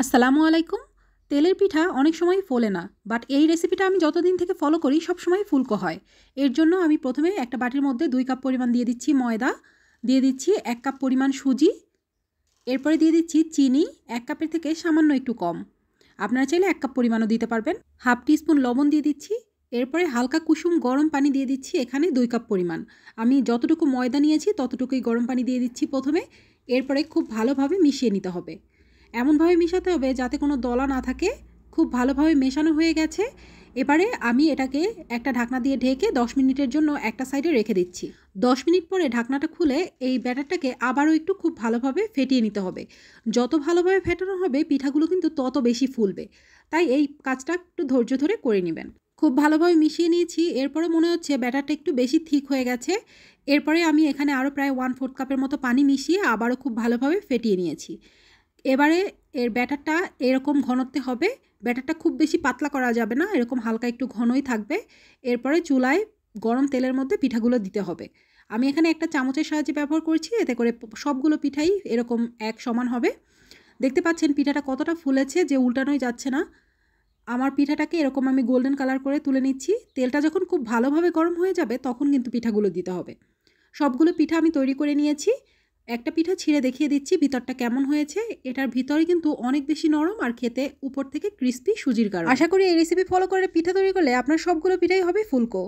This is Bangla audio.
আসসালামু আলাইকুম তেলের পিঠা অনেক সময় ফোলে না বাট এই রেসিপিটা আমি যতদিন থেকে ফলো করি সব সময় ফুলকো হয় এর জন্য আমি প্রথমে একটা বাটির মধ্যে দুই কাপ পরিমাণ দিয়ে দিচ্ছি ময়দা দিয়ে দিচ্ছি এক কাপ পরিমাণ সুজি এরপরে দিয়ে দিচ্ছি চিনি এক কাপের থেকে সামান্য একটু কম আপনারা চাইলে এক কাপ পরিমাণও দিতে পারবেন হাফ টিস্পুন লবণ দিয়ে দিচ্ছি এরপরে হালকা কুসুম গরম পানি দিয়ে দিচ্ছি এখানে দুই কাপ পরিমাণ আমি যতটুকু ময়দা নিয়েছি ততটুকুই গরম পানি দিয়ে দিচ্ছি প্রথমে এরপরে খুব ভালোভাবে মিশিয়ে নিতে হবে এমনভাবে মেশাতে হবে যাতে কোনো দলা না থাকে খুব ভালোভাবে মেশানো হয়ে গেছে এবারে আমি এটাকে একটা ঢাকনা দিয়ে ঢেকে 10 মিনিটের জন্য একটা সাইডে রেখে দিচ্ছি 10 মিনিট পরে ঢাকনাটা খুলে এই ব্যাটারটাকে আবারও একটু খুব ভালোভাবে ফেটিয়ে নিতে হবে যত ভালোভাবে ফেটানো হবে পিঠাগুলো কিন্তু তত বেশি ফুলবে তাই এই কাজটা একটু ধৈর্য ধরে করে নেবেন খুব ভালোভাবে মিশিয়ে নিয়েছি এরপরে মনে হচ্ছে ব্যাটারটা একটু বেশি থিক হয়ে গেছে এরপরে আমি এখানে আরও প্রায় ওয়ান ফোর্থ কাপের মতো পানি মিশিয়ে আবারও খুব ভালোভাবে ফেটিয়ে নিয়েছি এবারে এর ব্যাটারটা এরকম ঘনত্বে হবে ব্যাটারটা খুব বেশি পাতলা করা যাবে না এরকম হালকা একটু ঘনই থাকবে এরপরে চুলায় গরম তেলের মধ্যে পিঠাগুলো দিতে হবে আমি এখানে একটা চামচের সাহায্যে ব্যবহার করছি এতে করে সবগুলো পিঠাই এরকম এক সমান হবে দেখতে পাচ্ছেন পিঠাটা কতটা ফুলেছে যে উল্টানোই যাচ্ছে না আমার পিঠাটাকে এরকম আমি গোল্ডেন কালার করে তুলে নিচ্ছি তেলটা যখন খুব ভালোভাবে গরম হয়ে যাবে তখন কিন্তু পিঠাগুলো দিতে হবে সবগুলো পিঠা আমি তৈরি করে নিয়েছি একটা পিঠা ছিঁড়ে দেখিয়ে দিচ্ছি ভিতরটা কেমন হয়েছে এটার ভিতরে কিন্তু অনেক বেশি নরম আর খেতে উপর থেকে ক্রিস্পি সুজির কারণ আশা করি এই রেসিপি ফলো করে পিঠা তৈরি করলে আপনার সবগুলো পিঠাই হবে ফুলকো